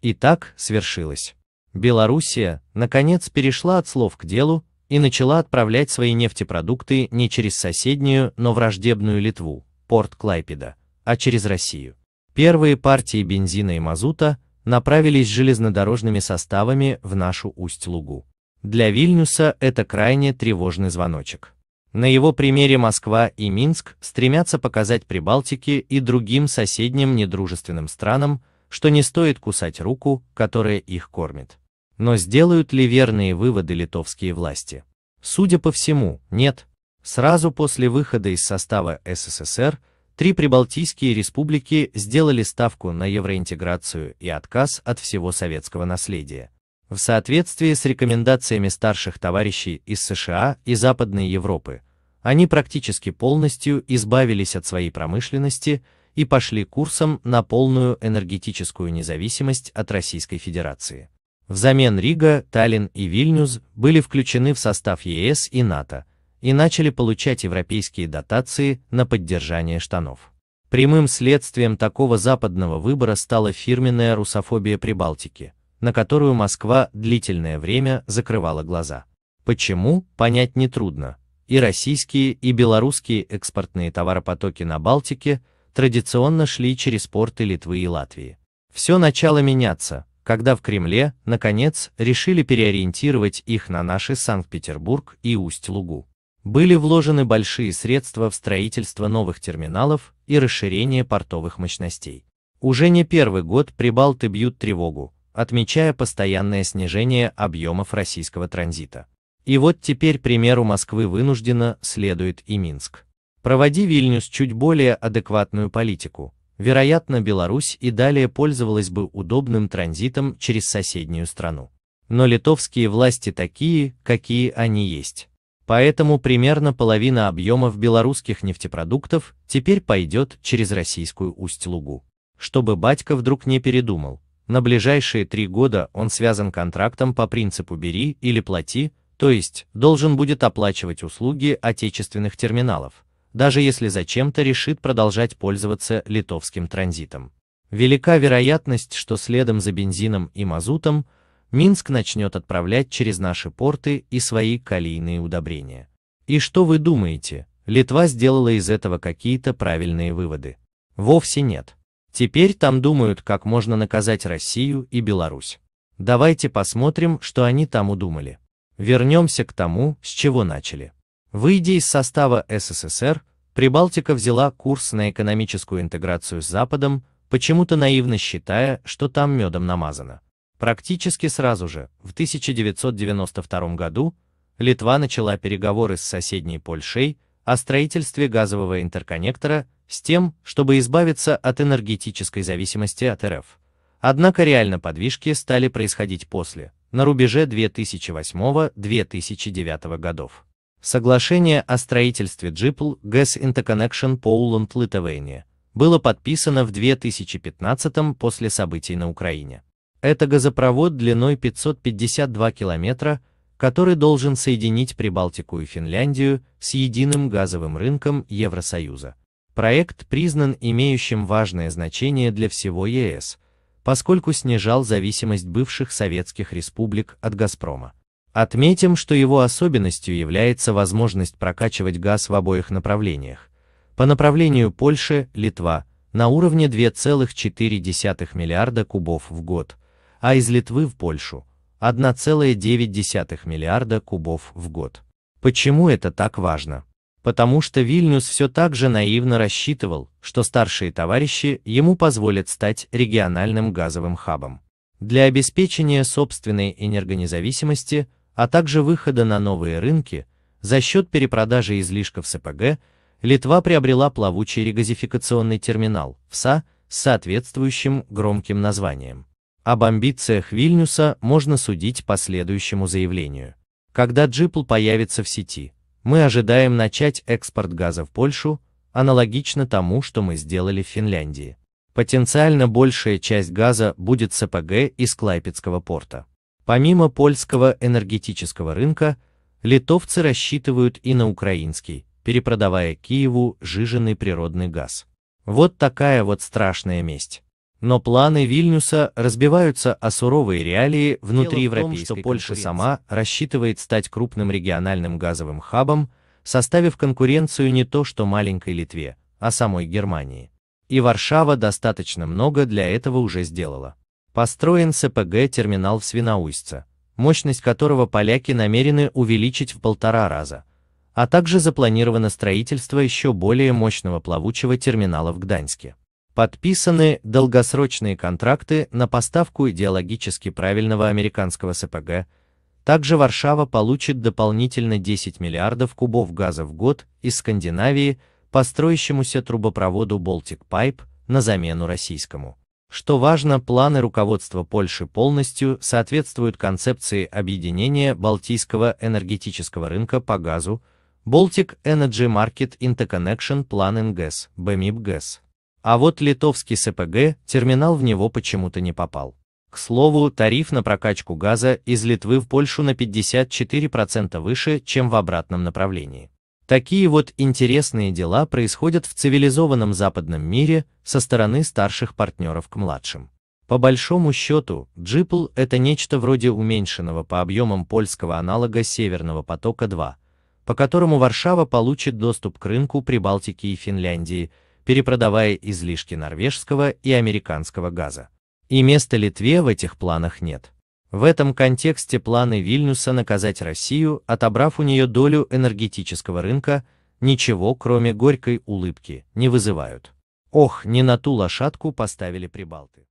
И так свершилось. Белоруссия, наконец, перешла от слов к делу и начала отправлять свои нефтепродукты не через соседнюю, но враждебную Литву, порт Клайпеда, а через Россию. Первые партии бензина и мазута направились железнодорожными составами в нашу Усть-Лугу. Для Вильнюса это крайне тревожный звоночек. На его примере Москва и Минск стремятся показать Прибалтике и другим соседним недружественным странам, что не стоит кусать руку, которая их кормит. Но сделают ли верные выводы литовские власти? Судя по всему, нет. Сразу после выхода из состава СССР три прибалтийские республики сделали ставку на евроинтеграцию и отказ от всего советского наследия. В соответствии с рекомендациями старших товарищей из США и Западной Европы, они практически полностью избавились от своей промышленности и пошли курсом на полную энергетическую независимость от Российской Федерации. Взамен Рига, Таллин и Вильнюс были включены в состав ЕС и НАТО и начали получать европейские дотации на поддержание штанов. Прямым следствием такого западного выбора стала фирменная русофобия Прибалтики, на которую Москва длительное время закрывала глаза. Почему, понять нетрудно. И российские, и белорусские экспортные товаропотоки на Балтике – традиционно шли через порты Литвы и Латвии. Все начало меняться, когда в Кремле, наконец, решили переориентировать их на наши Санкт-Петербург и Усть-Лугу. Были вложены большие средства в строительство новых терминалов и расширение портовых мощностей. Уже не первый год прибалты бьют тревогу, отмечая постоянное снижение объемов российского транзита. И вот теперь примеру Москвы вынужденно следует и Минск. Проводи Вильнюс чуть более адекватную политику, вероятно, Беларусь и далее пользовалась бы удобным транзитом через соседнюю страну. Но литовские власти такие, какие они есть. Поэтому примерно половина объемов белорусских нефтепродуктов теперь пойдет через российскую Усть-Лугу. Чтобы батька вдруг не передумал, на ближайшие три года он связан контрактом по принципу «бери» или «плати», то есть должен будет оплачивать услуги отечественных терминалов, даже если зачем-то решит продолжать пользоваться литовским транзитом. Велика вероятность, что следом за бензином и мазутом Минск начнет отправлять через наши порты и свои калийные удобрения. И что вы думаете, Литва сделала из этого какие-то правильные выводы? Вовсе нет. Теперь там думают, как можно наказать Россию и Беларусь. Давайте посмотрим, что они там удумали. Вернемся к тому, с чего начали. Выйдя из состава СССР, Прибалтика взяла курс на экономическую интеграцию с Западом, почему-то наивно считая, что там медом намазано. Практически сразу же, в 1992 году, Литва начала переговоры с соседней Польшей о строительстве газового интерконнектора с тем, чтобы избавиться от энергетической зависимости от РФ. Однако реально подвижки стали происходить после, на рубеже 2008-2009 годов. Соглашение о строительстве ДжиПл Gas Interconnection Poland Lithuania было подписано в 2015 после событий на Украине. Это газопровод длиной 552 километра, который должен соединить Прибалтику и Финляндию с единым газовым рынком Евросоюза. Проект признан имеющим важное значение для всего ЕС, поскольку снижал зависимость бывших советских республик от «Газпрома». Отметим, что его особенностью является возможность прокачивать газ в обоих направлениях. По направлению Польши, Литва, на уровне 2,4 миллиарда кубов в год, а из Литвы в Польшу 1,9 миллиарда кубов в год. Почему это так важно? Потому что Вильнюс все так же наивно рассчитывал, что старшие товарищи ему позволят стать региональным газовым хабом. Для обеспечения собственной энергонезависимости – а также выхода на новые рынки, за счет перепродажи излишков СПГ, Литва приобрела плавучий регазификационный терминал, ФСА, с соответствующим громким названием. Об амбициях Вильнюса можно судить по следующему заявлению. Когда Джипл появится в сети, мы ожидаем начать экспорт газа в Польшу, аналогично тому, что мы сделали в Финляндии. Потенциально большая часть газа будет СПГ из Клайпецкого порта. Помимо польского энергетического рынка, литовцы рассчитывают и на украинский, перепродавая Киеву жиженный природный газ. Вот такая вот страшная месть. Но планы Вильнюса разбиваются о суровые реалии внутри европейской в что Польша сама рассчитывает стать крупным региональным газовым хабом, составив конкуренцию не то что маленькой Литве, а самой Германии. И Варшава достаточно много для этого уже сделала. Построен СПГ-терминал в Свинаустье, мощность которого поляки намерены увеличить в полтора раза, а также запланировано строительство еще более мощного плавучего терминала в Гданьске. Подписаны долгосрочные контракты на поставку идеологически правильного американского СПГ, также Варшава получит дополнительно 10 миллиардов кубов газа в год из Скандинавии по строящемуся трубопроводу Baltic Pipe на замену российскому. Что важно, планы руководства Польши полностью соответствуют концепции объединения Балтийского энергетического рынка по газу Baltic Energy Market Interconnection Plan NGES, BMIP GES. А вот литовский СПГ, терминал в него почему-то не попал. К слову, тариф на прокачку газа из Литвы в Польшу на 54% выше, чем в обратном направлении. Такие вот интересные дела происходят в цивилизованном западном мире со стороны старших партнеров к младшим. По большому счету, Джипл – это нечто вроде уменьшенного по объемам польского аналога Северного потока-2, по которому Варшава получит доступ к рынку Прибалтики и Финляндии, перепродавая излишки норвежского и американского газа. И места Литве в этих планах нет. В этом контексте планы Вильнюса наказать Россию, отобрав у нее долю энергетического рынка, ничего, кроме горькой улыбки, не вызывают. Ох, не на ту лошадку поставили прибалты.